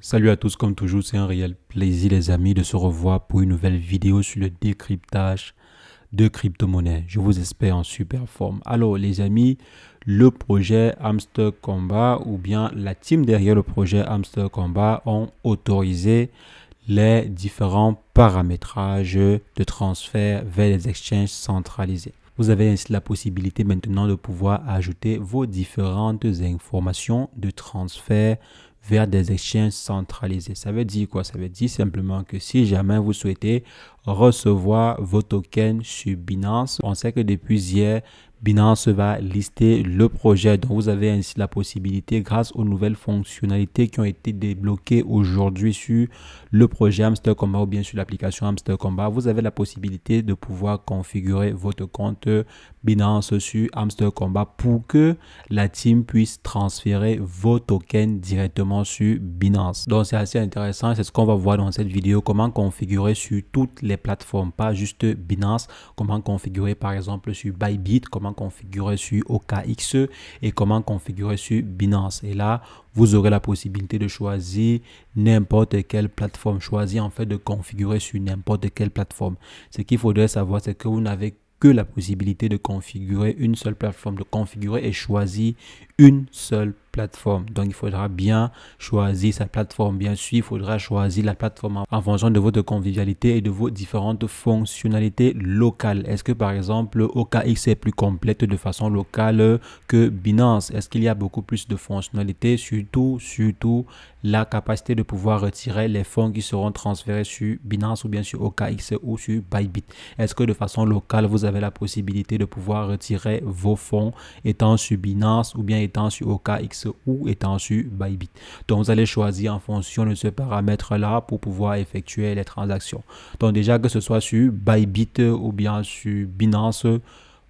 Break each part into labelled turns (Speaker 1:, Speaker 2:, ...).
Speaker 1: Salut à tous, comme toujours, c'est un réel plaisir les amis de se revoir pour une nouvelle vidéo sur le décryptage de crypto monnaie Je vous espère en super forme. Alors les amis, le projet Hamster Combat ou bien la team derrière le projet Hamster Combat ont autorisé les différents paramétrages de transfert vers les exchanges centralisés. Vous avez ainsi la possibilité maintenant de pouvoir ajouter vos différentes informations de transfert vers des échanges centralisés. Ça veut dire quoi Ça veut dire simplement que si jamais vous souhaitez recevoir vos tokens sur Binance, on sait que depuis hier, Binance va lister le projet. dont vous avez ainsi la possibilité grâce aux nouvelles fonctionnalités qui ont été débloquées aujourd'hui sur le projet Amster Combat ou bien sur l'application Amster Combat. Vous avez la possibilité de pouvoir configurer votre compte Binance sur Amster Combat pour que la team puisse transférer vos tokens directement sur Binance. Donc c'est assez intéressant. C'est ce qu'on va voir dans cette vidéo. Comment configurer sur toutes les plateformes, pas juste Binance. Comment configurer par exemple sur Bybit. Comment configurer sur OKX et comment configurer sur Binance. Et là, vous aurez la possibilité de choisir n'importe quelle plateforme, choisir en fait de configurer sur n'importe quelle plateforme. Ce qu'il faudrait savoir, c'est que vous n'avez que la possibilité de configurer une seule plateforme, de configurer et choisir une seule plateforme. Donc il faudra bien choisir sa plateforme. Bien sûr, il faudra choisir la plateforme en fonction de votre convivialité et de vos différentes fonctionnalités locales. Est-ce que par exemple OKX est plus complète de façon locale que Binance Est-ce qu'il y a beaucoup plus de fonctionnalités Surtout, surtout la capacité de pouvoir retirer les fonds qui seront transférés sur Binance ou bien sur OKX ou sur Bybit. Est-ce que de façon locale, vous avez la possibilité de pouvoir retirer vos fonds étant sur Binance ou bien étant sur OKX ou étant sur Bybit. Donc vous allez choisir en fonction de ce paramètre là pour pouvoir effectuer les transactions. Donc déjà que ce soit sur Bybit ou bien sur Binance,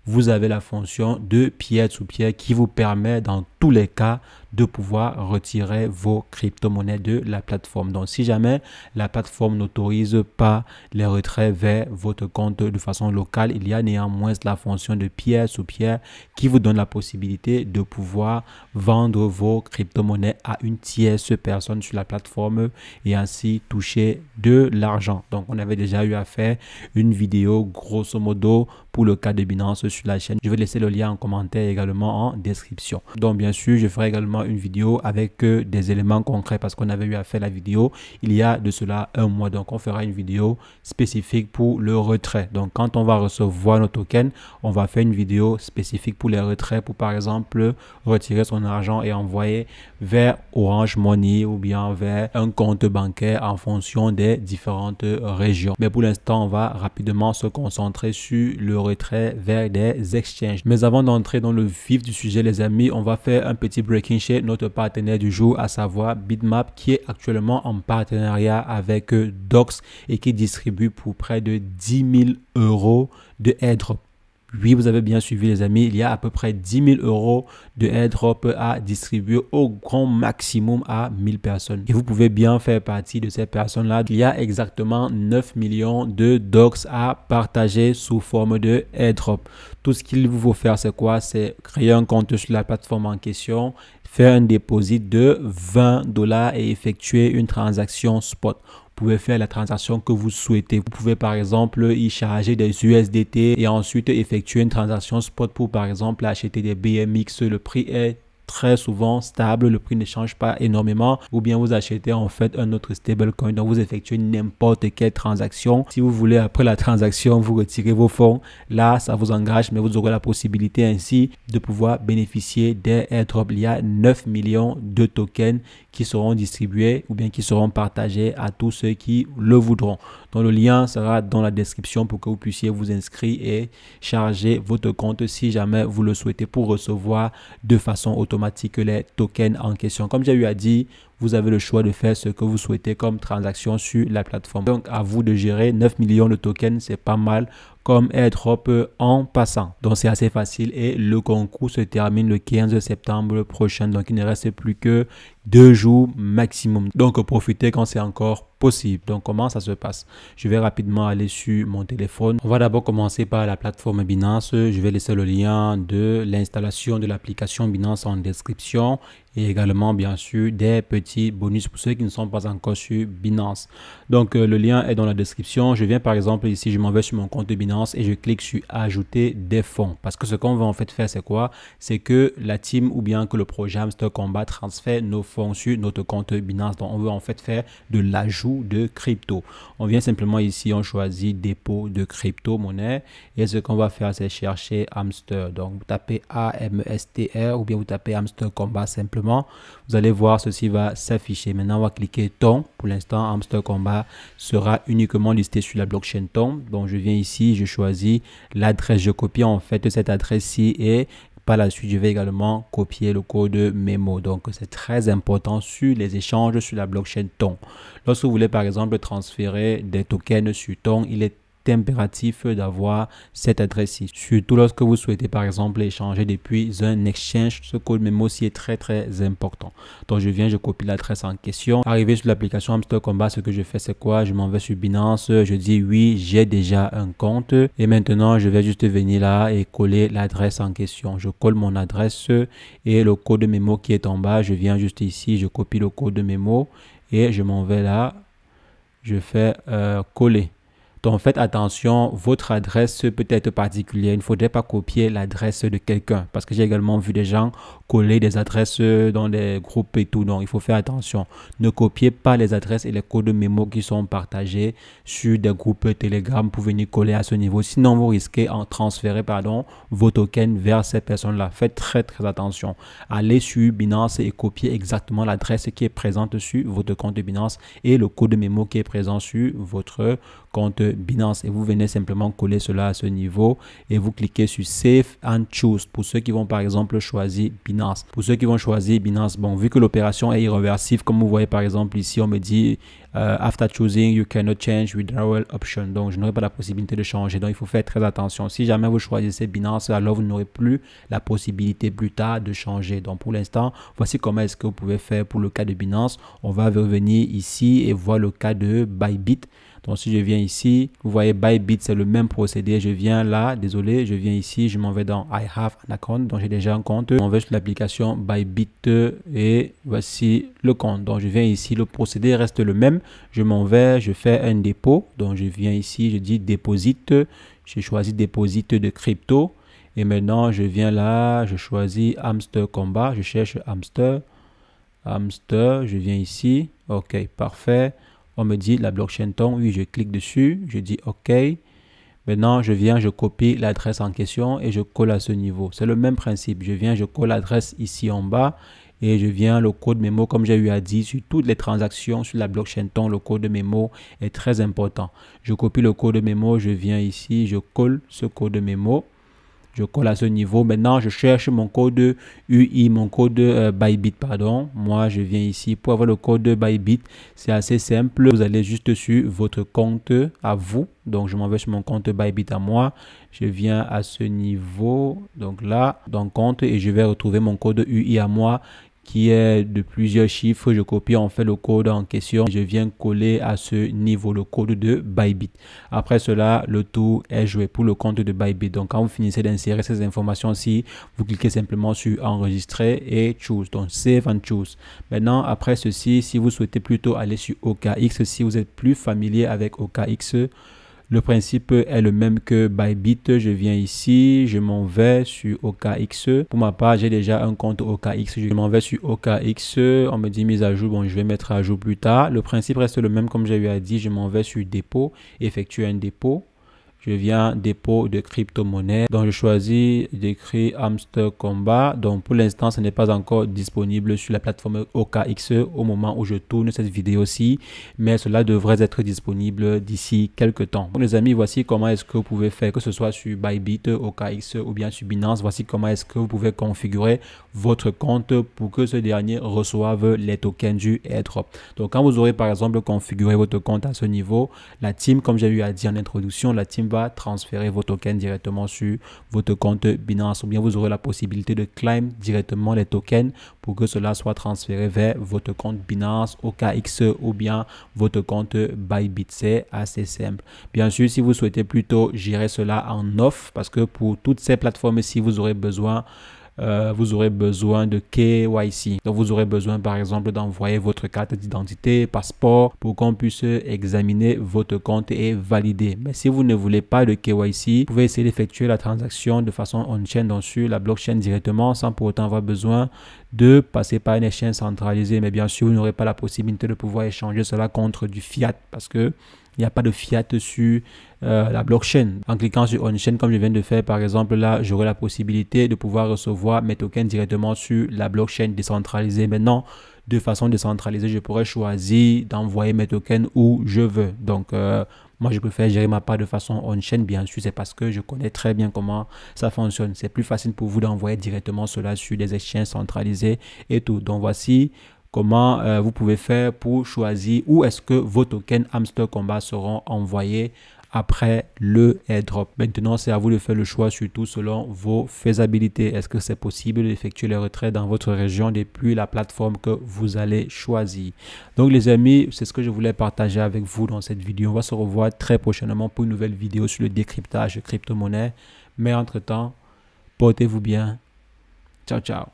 Speaker 1: vous avez la fonction de pierre sous pierre qui vous permet dans tous les cas de pouvoir retirer vos crypto-monnaies de la plateforme. Donc, si jamais la plateforme n'autorise pas les retraits vers votre compte de façon locale, il y a néanmoins la fonction de pierre sous pierre qui vous donne la possibilité de pouvoir vendre vos crypto-monnaies à une tierce personne sur la plateforme et ainsi toucher de l'argent. Donc, on avait déjà eu à faire une vidéo grosso modo pour le cas de Binance sur la chaîne. Je vais laisser le lien en commentaire également en description. Donc, bien sûr, je ferai également une vidéo avec euh, des éléments concrets parce qu'on avait eu à faire la vidéo il y a de cela un mois. Donc, on fera une vidéo spécifique pour le retrait. Donc, quand on va recevoir nos tokens, on va faire une vidéo spécifique pour les retraits, pour par exemple retirer son argent et envoyer vers Orange Money ou bien vers un compte bancaire en fonction des différentes régions. Mais pour l'instant, on va rapidement se concentrer sur le retrait vers des exchanges. Mais avant d'entrer dans le vif du sujet, les amis, on va faire un petit breaking notre partenaire du jour, à savoir Bitmap, qui est actuellement en partenariat avec euh, Docs et qui distribue pour près de 10 000 euros de airdrop. Oui, vous avez bien suivi les amis, il y a à peu près 10 000 euros de airdrop à distribuer au grand maximum à 1000 personnes. Et vous pouvez bien faire partie de ces personnes-là. Il y a exactement 9 millions de docs à partager sous forme de airdrop. Tout ce qu'il vous faut faire, c'est quoi C'est créer un compte sur la plateforme en question, faire un dépôt de 20 dollars et effectuer une transaction spot pouvez faire la transaction que vous souhaitez. Vous pouvez par exemple y charger des USDT et ensuite effectuer une transaction spot pour par exemple acheter des BMX. Le prix est très souvent stable, le prix ne change pas énormément, ou bien vous achetez en fait un autre stablecoin, donc vous effectuez n'importe quelle transaction. Si vous voulez, après la transaction, vous retirez vos fonds, là, ça vous engage, mais vous aurez la possibilité ainsi de pouvoir bénéficier des airdrops. Il y a 9 millions de tokens qui seront distribués ou bien qui seront partagés à tous ceux qui le voudront. Donc le lien sera dans la description pour que vous puissiez vous inscrire et charger votre compte si jamais vous le souhaitez pour recevoir de façon automatique que les tokens en question. Comme j'ai eu à dire, vous avez le choix de faire ce que vous souhaitez comme transaction sur la plateforme. Donc à vous de gérer 9 millions de tokens, c'est pas mal comme airdrop en passant. Donc c'est assez facile et le concours se termine le 15 septembre prochain. Donc il ne reste plus que deux jours maximum. Donc profitez quand c'est encore possible. Donc comment ça se passe Je vais rapidement aller sur mon téléphone. On va d'abord commencer par la plateforme Binance. Je vais laisser le lien de l'installation de l'application Binance en description et également bien sûr des petits bonus pour ceux qui ne sont pas encore sur Binance. Donc euh, le lien est dans la description. Je viens par exemple ici, je m'en vais sur mon compte de Binance et je clique sur ajouter des fonds. Parce que ce qu'on va en fait faire, c'est quoi C'est que la team ou bien que le projet Amster Combat transfère nos fonds sur notre compte Binance. Donc on veut en fait faire de l'ajout de crypto. On vient simplement ici, on choisit dépôt de crypto-monnaie et ce qu'on va faire, c'est chercher Hamster. Donc vous tapez R ou bien vous tapez Hamster Combat simplement. Vous allez voir, ceci va s'afficher. Maintenant, on va cliquer Ton. Pour l'instant, Hamster Combat sera uniquement listé sur la blockchain Ton. Donc, je viens ici, je choisis l'adresse. Je copie en fait cette adresse-ci et par la suite, je vais également copier le code mémo. Donc, c'est très important sur les échanges sur la blockchain Ton. Lorsque vous voulez, par exemple, transférer des tokens sur Ton, il est impératif d'avoir cette adresse ici. Surtout lorsque vous souhaitez par exemple échanger depuis un exchange, ce code mémo aussi est très très important. Donc je viens, je copie l'adresse en question. Arrivé sur l'application Hamster Combat, ce que je fais c'est quoi Je m'en vais sur Binance, je dis oui, j'ai déjà un compte et maintenant je vais juste venir là et coller l'adresse en question. Je colle mon adresse et le code mémo qui est en bas, je viens juste ici, je copie le code mémo et je m'en vais là, je fais euh, coller. Donc faites attention, votre adresse peut être particulière. Il ne faudrait pas copier l'adresse de quelqu'un parce que j'ai également vu des gens coller des adresses dans des groupes et tout. Donc il faut faire attention. Ne copiez pas les adresses et les codes mémo qui sont partagés sur des groupes Telegram pour venir coller à ce niveau. Sinon, vous risquez en transférer pardon, vos tokens vers ces personnes-là. Faites très très attention. Allez sur Binance et copiez exactement l'adresse qui est présente sur votre compte Binance et le code mémo qui est présent sur votre compte Binance et vous venez simplement coller cela à ce niveau et vous cliquez sur Save and Choose pour ceux qui vont par exemple choisir Binance. Pour ceux qui vont choisir Binance, bon, vu que l'opération est irréversible, comme vous voyez par exemple ici, on me dit euh, After choosing, you cannot change withdrawal option. Donc, je n'aurai pas la possibilité de changer. Donc, il faut faire très attention. Si jamais vous choisissez Binance, alors vous n'aurez plus la possibilité plus tard de changer. Donc, pour l'instant, voici comment est-ce que vous pouvez faire pour le cas de Binance. On va revenir ici et voir le cas de Bybit. Donc si je viens ici, vous voyez Bybit, c'est le même procédé. Je viens là, désolé, je viens ici, je m'en vais dans I have an account, donc j'ai déjà un compte. On va sur l'application Bybit et voici le compte. Donc je viens ici, le procédé reste le même. Je m'en vais, je fais un dépôt. Donc je viens ici, je dis déposite. J'ai choisi déposite de crypto. Et maintenant, je viens là, je choisis hamster combat, je cherche hamster, hamster, je viens ici, ok, parfait. On me dit la blockchain Ton. Oui, je clique dessus. Je dis OK. Maintenant, je viens, je copie l'adresse en question et je colle à ce niveau. C'est le même principe. Je viens, je colle l'adresse ici en bas et je viens le code mémo comme j'ai eu à dire sur toutes les transactions sur la blockchain Ton, le code mémo est très important. Je copie le code mémo, je viens ici, je colle ce code mémo je colle à ce niveau. Maintenant, je cherche mon code UI, mon code euh, Bybit, pardon. Moi, je viens ici pour avoir le code Bybit. C'est assez simple. Vous allez juste sur votre compte à vous. Donc, je m'en vais sur mon compte Bybit à moi. Je viens à ce niveau, donc là, dans compte, et je vais retrouver mon code UI à moi qui est de plusieurs chiffres. Je copie, en fait le code en question. Je viens coller à ce niveau le code de Bybit. Après cela, le tout est joué pour le compte de Bybit. Donc, quand vous finissez d'insérer ces informations-ci, vous cliquez simplement sur enregistrer et choose. Donc, save and choose. Maintenant, après ceci, si vous souhaitez plutôt aller sur OKX, si vous êtes plus familier avec OKX, le principe est le même que Bybit. Je viens ici, je m'en vais sur OKX. Pour ma part, j'ai déjà un compte OKX. Je m'en vais sur OKX. On me dit mise à jour. Bon, je vais mettre à jour plus tard. Le principe reste le même comme j'ai eu à dit, Je m'en vais sur dépôt, effectuer un dépôt. Je viens dépôt de crypto-monnaie. Donc, je choisis d'écrire Hamster Combat. Donc, pour l'instant, ce n'est pas encore disponible sur la plateforme OKX au moment où je tourne cette vidéo-ci. Mais cela devrait être disponible d'ici quelques temps. bon les amis, voici comment est-ce que vous pouvez faire, que ce soit sur Bybit, OKX ou bien sur Binance. Voici comment est-ce que vous pouvez configurer votre compte pour que ce dernier reçoive les tokens du airdrop. Donc, quand vous aurez par exemple configuré votre compte à ce niveau, la team, comme j'ai eu à dire en introduction, la team transférer vos tokens directement sur votre compte Binance ou bien vous aurez la possibilité de claim directement les tokens pour que cela soit transféré vers votre compte Binance, OKX ou bien votre compte Bybit. C'est assez simple. Bien sûr, si vous souhaitez plutôt gérer cela en off, parce que pour toutes ces plateformes, si vous aurez besoin euh, vous aurez besoin de KYC. Donc vous aurez besoin par exemple d'envoyer votre carte d'identité, passeport pour qu'on puisse examiner votre compte et valider. Mais si vous ne voulez pas de KYC, vous pouvez essayer d'effectuer la transaction de façon on-chain, donc sur la blockchain directement sans pour autant avoir besoin de passer par une chaîne centralisée. Mais bien sûr, vous n'aurez pas la possibilité de pouvoir échanger cela contre du fiat parce que il n'y a pas de fiat sur euh, la blockchain. En cliquant sur on-chain, comme je viens de faire par exemple, là, j'aurai la possibilité de pouvoir recevoir mes tokens directement sur la blockchain décentralisée. Maintenant, de façon décentralisée, je pourrais choisir d'envoyer mes tokens où je veux. Donc, euh, moi, je préfère gérer ma part de façon on-chain, bien sûr, c'est parce que je connais très bien comment ça fonctionne. C'est plus facile pour vous d'envoyer directement cela sur des exchanges centralisés et tout. Donc, voici comment euh, vous pouvez faire pour choisir où est-ce que vos tokens Hamster Combat seront envoyés après le airdrop. Maintenant, c'est à vous de faire le choix, surtout selon vos faisabilités. Est-ce que c'est possible d'effectuer les retraits dans votre région depuis la plateforme que vous allez choisir Donc, les amis, c'est ce que je voulais partager avec vous dans cette vidéo. On va se revoir très prochainement pour une nouvelle vidéo sur le décryptage de crypto-monnaie. Mais entre-temps, portez-vous bien. Ciao, ciao.